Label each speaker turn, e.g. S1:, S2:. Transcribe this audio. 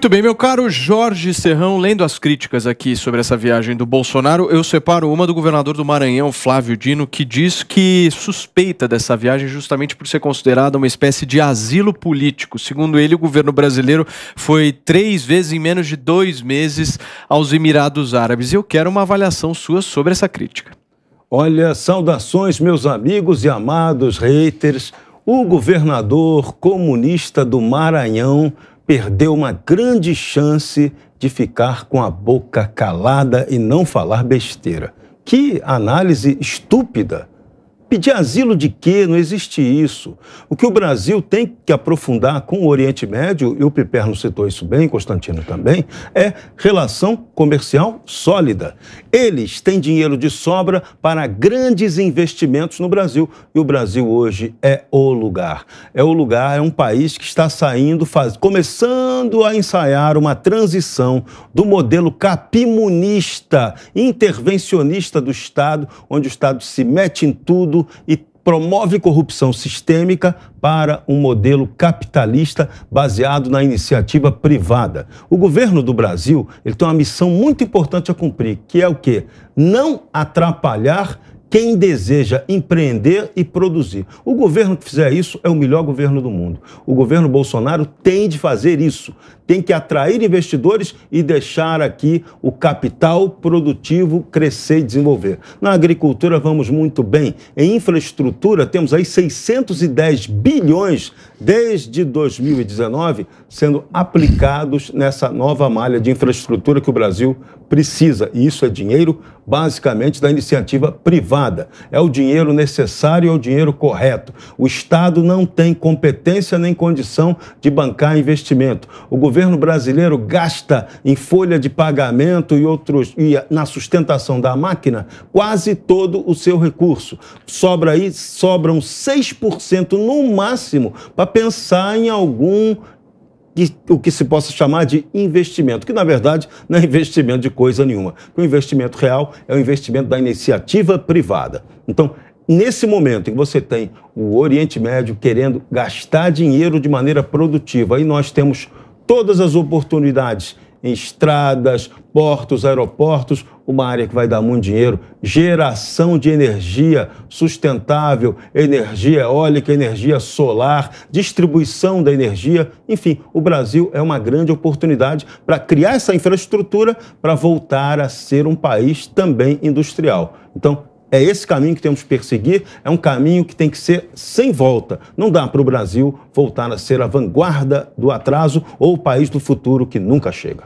S1: Muito bem, meu caro Jorge Serrão, lendo as críticas aqui sobre essa viagem do Bolsonaro, eu separo uma do governador do Maranhão, Flávio Dino, que diz que suspeita dessa viagem justamente por ser considerada uma espécie de asilo político. Segundo ele, o governo brasileiro foi três vezes em menos de dois meses aos Emirados Árabes. Eu quero uma avaliação sua sobre essa crítica. Olha, saudações, meus amigos e amados haters.
S2: O governador comunista do Maranhão perdeu uma grande chance de ficar com a boca calada e não falar besteira. Que análise estúpida Pedir asilo de quê? Não existe isso. O que o Brasil tem que aprofundar com o Oriente Médio, e o Piperno não citou isso bem, Constantino também, é relação comercial sólida. Eles têm dinheiro de sobra para grandes investimentos no Brasil. E o Brasil hoje é o lugar. É o lugar, é um país que está saindo, faz, começando a ensaiar uma transição do modelo capimunista, intervencionista do Estado, onde o Estado se mete em tudo modelo e promove corrupção sistêmica para um modelo capitalista baseado na iniciativa privada. O governo do Brasil ele tem uma missão muito importante a cumprir, que é o quê? Não atrapalhar quem deseja empreender e produzir. O governo que fizer isso é o melhor governo do mundo. O governo Bolsonaro tem de fazer isso, tem que atrair investidores e deixar aqui o capital produtivo crescer e desenvolver. Na agricultura vamos muito bem, em infraestrutura temos aí 610 bilhões desde 2019 sendo aplicados nessa nova malha de infraestrutura que o Brasil precisa. E isso é dinheiro basicamente da iniciativa privada é o dinheiro necessário e é o dinheiro correto. O Estado não tem competência nem condição de bancar investimento. O governo brasileiro gasta em folha de pagamento e outros e na sustentação da máquina quase todo o seu recurso. Sobra aí, sobram 6% no máximo para pensar em algum que, o que se possa chamar de investimento, que na verdade não é investimento de coisa nenhuma. O investimento real é o investimento da iniciativa privada. Então, nesse momento em que você tem o Oriente Médio querendo gastar dinheiro de maneira produtiva, aí nós temos todas as oportunidades estradas, portos, aeroportos, uma área que vai dar muito dinheiro, geração de energia sustentável, energia eólica, energia solar, distribuição da energia, enfim, o Brasil é uma grande oportunidade para criar essa infraestrutura para voltar a ser um país também industrial. Então, é esse caminho que temos que perseguir, é um caminho que tem que ser sem volta. Não dá para o Brasil voltar a ser a vanguarda do atraso ou o país do futuro que nunca chega.